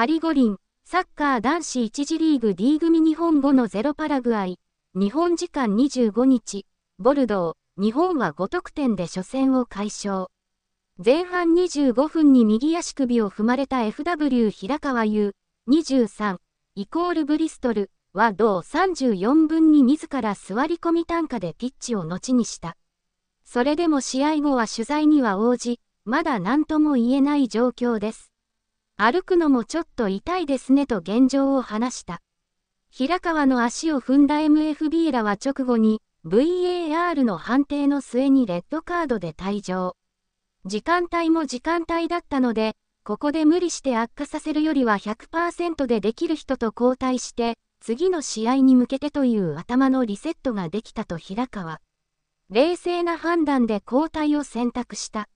パリ五輪、サッカー男子1次リーグ D 組日本語のゼロパラグアイ、日本時間25日、ボルドー、日本は5得点で初戦を快勝。前半25分に右足首を踏まれた FW 平川優、23、イコールブリストル、は同34分に自ら座り込み単価でピッチを後にした。それでも試合後は取材には応じ、まだ何とも言えない状況です。歩くのもちょっと痛いですねと現状を話した。平川の足を踏んだ MFB らは直後に VAR の判定の末にレッドカードで退場。時間帯も時間帯だったので、ここで無理して悪化させるよりは100%でできる人と交代して、次の試合に向けてという頭のリセットができたと平川。冷静な判断で交代を選択した。